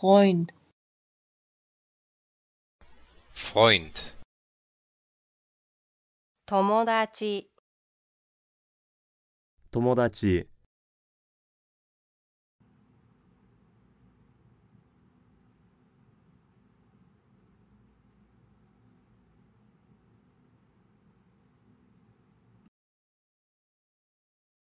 Freund. Freund. 友達友達